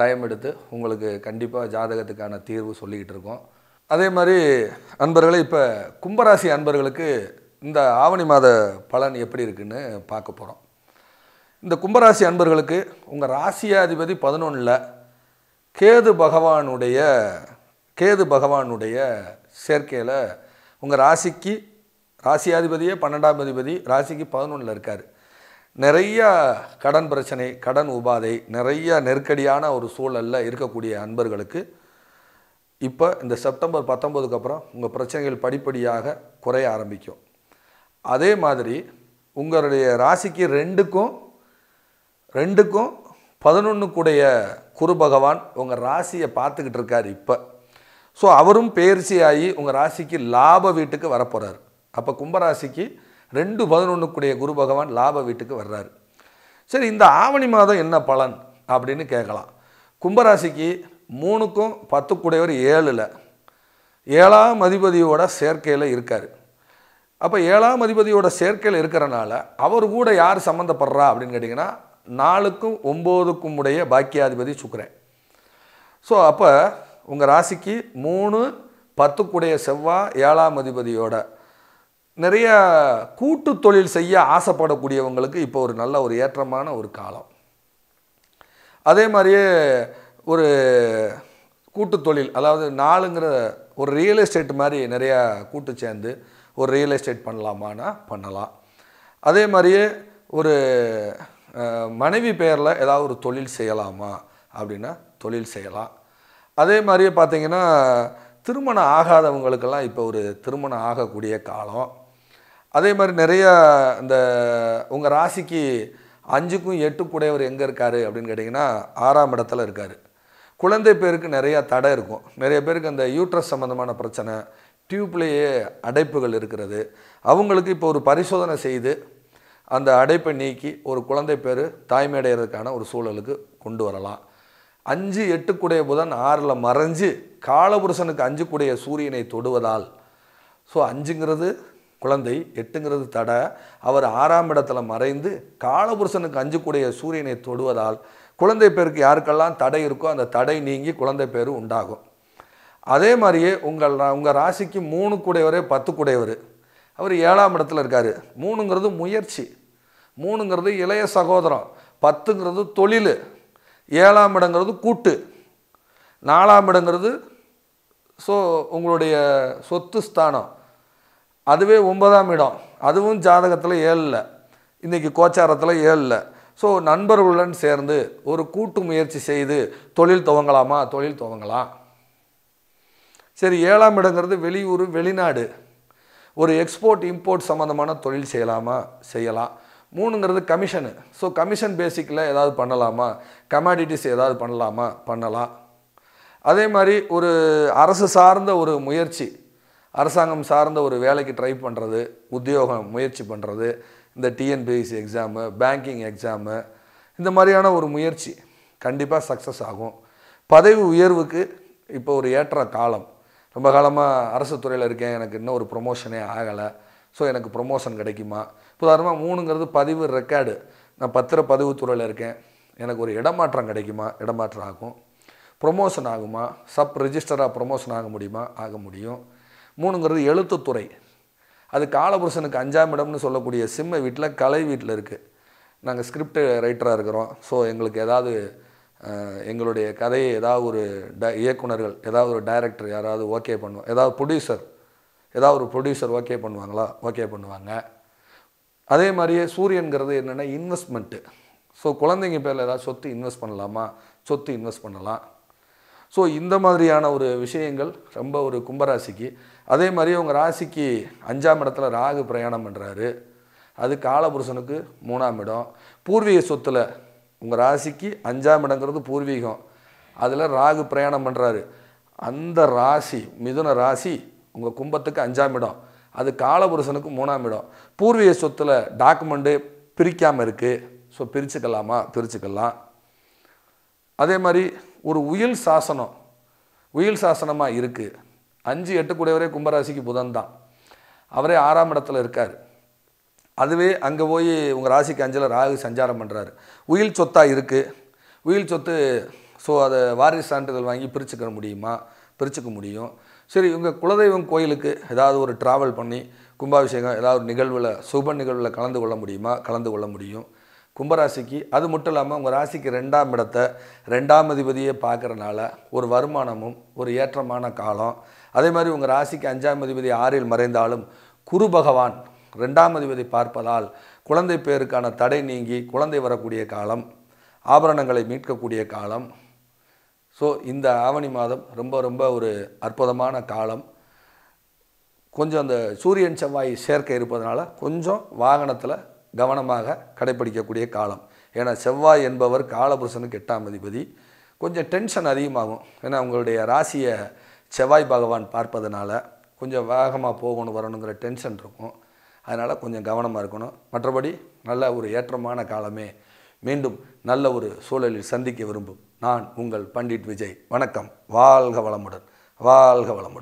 time எடுத்து உங்களுக்கு கண்டிப்பாக ஜாதகத்துக்கான தீர்வு சொல்லிக்கிட்டு இருக்கோம் அதே மாதிரி அன்பர்களே இப்போ கும்பராசி அன்பர்களுக்கு இந்த ஆவணி மாத பலன் எப்படி இருக்குன்னு பார்க்க போகிறோம் இந்த கும்பராசி அன்பர்களுக்கு உங்கள் ராசியாதிபதி பதினொன்றில் கேது பகவானுடைய கேது பகவானுடைய சேர்க்கையில் உங்கள் ராசிக்கு ராசியாதிபதியே பன்னெண்டாம் அதிபதி ராசிக்கு பதினொன்றில் இருக்கார் நிறைய கடன் பிரச்சனை கடன் உபாதை நிறைய நெருக்கடியான ஒரு சூழலில் இருக்கக்கூடிய அன்பர்களுக்கு இப்போ இந்த செப்டம்பர் பத்தொம்பதுக்கு அப்புறம் உங்கள் பிரச்சனைகள் படிப்படியாக குறைய ஆரம்பிக்கும் அதே மாதிரி உங்களுடைய ராசிக்கு ரெண்டுக்கும் ரெண்டுக்கும் பதினொன்றுக்குடைய குரு பகவான் உங்கள் ராசியை பார்த்துக்கிட்டு இருக்கார் இப்போ ஸோ அவரும் பயிற்சியாகி உங்கள் ராசிக்கு லாப வீட்டுக்கு வரப்போகிறார் அப்போ கும்பராசிக்கு ரெண்டு பதினொன்றுக்குடைய குரு பகவான் லாப வீட்டுக்கு வர்றாரு சரி இந்த ஆவணி மாதம் என்ன பலன் அப்படின்னு கேட்கலாம் கும்பராசிக்கு மூணுக்கும் பத்துக்குடையவர் ஏழில் ஏழாம் அதிபதியோட சேர்க்கையில் இருக்கார் அப்போ ஏழாம் அதிபதியோட சேர்க்கையில் இருக்கிறனால அவர் கூட யார் சம்மந்தப்படுறா அப்படின்னு கேட்டிங்கன்னா நாலுக்கும் ஒம்போதுக்கும் உடைய பாக்கியாதிபதி சுக்கரேன் ஸோ அப்போ உங்கள் ராசிக்கு மூணு பத்துக்குடைய செவ்வாய் ஏழாம் அதிபதியோட நிறைய கூட்டு தொழில் செய்ய ஆசைப்படக்கூடியவங்களுக்கு இப்போ ஒரு நல்ல ஒரு ஏற்றமான ஒரு காலம் அதே மாதிரியே ஒரு கூட்டு தொழில் அதாவது நாளுங்கிற ஒரு ரியல் எஸ்டேட் மாதிரி நிறையா கூட்டு சேர்ந்து ஒரு ரியல் எஸ்டேட் பண்ணலாமான்னா பண்ணலாம் அதே மாதிரியே ஒரு மனைவி பெயரில் ஏதாவது ஒரு தொழில் செய்யலாமா அப்படின்னா தொழில் செய்யலாம் அதே மாதிரியே பார்த்திங்கன்னா திருமணம் ஆகாதவங்களுக்கெல்லாம் இப்போ ஒரு திருமணம் ஆகக்கூடிய காலம் அதே மாதிரி நிறையா இந்த உங்கள் ராசிக்கு அஞ்சுக்கும் எட்டுக்குடையவர் எங்கே இருக்கார் அப்படின்னு கேட்டிங்கன்னா ஆறாம் இடத்துல இருக்கார் குழந்தை பேருக்கு நிறையா தடை இருக்கும் நிறைய பேருக்கு அந்த யூட்ரஸ் சம்மந்தமான பிரச்சனை டியூப்லேயே அடைப்புகள் இருக்கிறது அவங்களுக்கு இப்போ ஒரு பரிசோதனை செய்து அந்த அடைப்பை நீக்கி ஒரு குழந்தை பேர் தாய்மையடைகிறதுக்கான ஒரு சூழலுக்கு கொண்டு வரலாம் அஞ்சு எட்டுக்குடைய புதன் ஆறில் மறைஞ்சு காலபுருஷனுக்கு அஞ்சுக்குடைய சூரியனை தொடுவதால் ஸோ அஞ்சுங்கிறது குழந்தை எட்டுங்கிறது தட அவர் ஆறாம் இடத்துல மறைந்து காலபுருஷனுக்கு அஞ்சுக்கூடிய சூரியனை தொடுவதால் குழந்தை பேருக்கு யாருக்கெல்லாம் தடை இருக்கோ அந்த தடை நீங்கி குழந்தை பேர் உண்டாகும் அதே மாதிரியே உங்கள் உங்கள் ராசிக்கு மூணு கூடையவரே பத்து கூடையவர் அவர் ஏழாம் இடத்துல இருக்கார் மூணுங்கிறது முயற்சி மூணுங்கிறது இளைய சகோதரம் பத்துங்கிறது தொழில் ஏழாம் இடங்கிறது கூட்டு நாலாம் இடங்கிறது ஸோ உங்களுடைய சொத்து ஸ்தானம் அதுவே ஒன்பதாம் இடம் அதுவும் ஜாதகத்தில் ஏழில் இன்றைக்கி கோச்சாரத்தில் ஏழில் ஸோ நண்பர்களுடன் சேர்ந்து ஒரு கூட்டு முயற்சி செய்து தொழில் துவங்கலாமா தொழில் துவங்கலாம் சரி ஏழாம் இடங்கிறது வெளியூர் வெளிநாடு ஒரு எக்ஸ்போர்ட் இம்போர்ட் சம்மந்தமான தொழில் செய்யலாமா செய்யலாம் மூணுங்கிறது கமிஷனு ஸோ கமிஷன் பேசிக்கில் ஏதாவது பண்ணலாமா கமாடிட்டிஸ் ஏதாவது பண்ணலாமா பண்ணலாம் அதே மாதிரி ஒரு அரசு சார்ந்த ஒரு முயற்சி அரசாங்கம் சார்ந்த ஒரு வேலைக்கு ட்ரை பண்ணுறது உத்தியோகம் முயற்சி பண்ணுறது இந்த டிஎன்பிஎஸ்சி எக்ஸாமு பேங்கிங் எக்ஸாமு இந்த மாதிரியான ஒரு முயற்சி கண்டிப்பாக சக்ஸஸ் ஆகும் பதவி உயர்வுக்கு இப்போ ஒரு ஏற்ற காலம் ரொம்ப காலமாக அரசு துறையில் இருக்கேன் எனக்கு இன்னும் ஒரு ப்ரொமோஷனே ஆகலை ஸோ எனக்கு ப்ரொமோஷன் கிடைக்குமா உதாரணமாக மூணுங்கிறது பதிவு ரெக்கார்டு நான் பத்திர பதிவுத்துறையில் இருக்கேன் எனக்கு ஒரு இடமாற்றம் கிடைக்குமா இடமாற்றம் ஆகும் ப்ரொமோஷன் ஆகுமா சப் ரிஜிஸ்டராக ப்ரொமோஷன் ஆக முடியுமா ஆக முடியும் மூணுங்கிறது எழுத்துத்துறை அது காலபுருஷனுக்கு அஞ்சாம் இடம்னு சொல்லக்கூடிய சிம்ம வீட்டில் கலை வீட்டில் இருக்குது நாங்கள் ஸ்கிரிப்ட் ரைட்டராக இருக்கிறோம் ஸோ எங்களுக்கு ஏதாவது எங்களுடைய கதையை ஏதாவது ஒரு ட இயக்குனர்கள் ஏதாவது ஒரு டைரக்டர் யாராவது ஓகே பண்ணுவோம் ஏதாவது ப்ரொடியூசர் ஏதாவது ஒரு ப்ரொடியூசர் ஓகே பண்ணுவாங்களா ஓகே பண்ணுவாங்க அதே மாதிரியே சூரியன்கிறது என்னென்னா இன்வெஸ்ட்மெண்ட்டு ஸோ குழந்தைங்க பேரில் ஏதாவது சொத்து இன்வெஸ்ட் பண்ணலாமா சொத்து இன்வெஸ்ட் பண்ணலாம் ஸோ இந்த மாதிரியான ஒரு விஷயங்கள் ரொம்ப ஒரு கும்பராசிக்கு அதே மாதிரி உங்கள் ராசிக்கு அஞ்சாம் இடத்துல ராகு பிரயாணம் பண்ணுறாரு அது காலபுருஷனுக்கு மூணாம் இடம் பூர்வீக சொத்தில் உங்கள் ராசிக்கு அஞ்சாம் இடங்கிறது பூர்வீகம் அதில் ராகு பிரயாணம் பண்ணுறாரு அந்த ராசி மிதுன ராசி உங்கள் கும்பத்துக்கு அஞ்சாம் இடம் அது காலபுருஷனுக்கு மூணாம் இடம் பூர்வீக சொத்தில் டாக்குமெண்ட்டு பிரிக்காமல் இருக்குது ஸோ பிரிச்சுக்கலாமா பிரிச்சுக்கலாம் அதே மாதிரி ஒரு உயில் சாசனம் உயில் சாசனமாக இருக்குது அஞ்சு எட்டு கூடவரே கும்பராசிக்கு புதன் தான் அவரே ஆறாம் இடத்துல இருக்கார் அதுவே அங்கே போய் உங்கள் ராசிக்கு அஞ்சில் ராகு சஞ்சாரம் பண்ணுறாரு உயில் சொத்தாக இருக்குது உயில் சொத்து ஸோ அதை வாரிசு சான்றிதழ் வாங்கி பிரிச்சுக்க முடியுமா பிரிச்சுக்க முடியும் சரி இவங்க குலதெய்வம் கோயிலுக்கு ஏதாவது ஒரு ட்ராவல் பண்ணி கும்பாபிஷேகம் ஏதாவது நிகழ்வில் சுப நிகழ்வில் கலந்து கொள்ள முடியுமா கலந்து கொள்ள முடியும் கும்பராசிக்கு அது மட்டும் இல்லாமல் உங்கள் ராசிக்கு ரெண்டாம் இடத்தை ரெண்டாம் அதிபதியே பார்க்குறனால ஒரு வருமானமும் ஒரு ஏற்றமான காலம் அதே மாதிரி உங்கள் ராசிக்கு அஞ்சாம் அதிபதி ஆறில் மறைந்தாலும் குரு பகவான் ரெண்டாம் அதிபதி பார்ப்பதால் குழந்தை பேருக்கான தடை நீங்கி குழந்தை வரக்கூடிய காலம் ஆபரணங்களை மீட்கக்கூடிய காலம் ஸோ இந்த ஆவணி மாதம் ரொம்ப ரொம்ப ஒரு அற்புதமான காலம் கொஞ்சம் அந்த சூரியன் செவ்வாய் சேர்க்கை இருப்பதனால கொஞ்சம் வாகனத்தில் கவனமாக கடைப்பிடிக்கக்கூடிய காலம் ஏன்னா செவ்வாய் என்பவர் காலபுருஷனுக்கு எட்டாம் அதிபதி கொஞ்சம் டென்ஷன் அதிகமாகும் ஏன்னா உங்களுடைய ராசியை செவ்வாய் பகவான் பார்ப்பதனால கொஞ்சம் வேகமாக போகணும் வரணுங்கிற டென்ஷன் இருக்கும் அதனால் கொஞ்சம் கவனமாக இருக்கணும் மற்றபடி நல்ல ஒரு ஏற்றமான காலமே மீண்டும் நல்ல ஒரு சூழலில் சந்திக்க விரும்பும் நான் உங்கள் பண்டிட் விஜய் வணக்கம் வாழ்க வளமுடன் வாழ்க வளமுடன்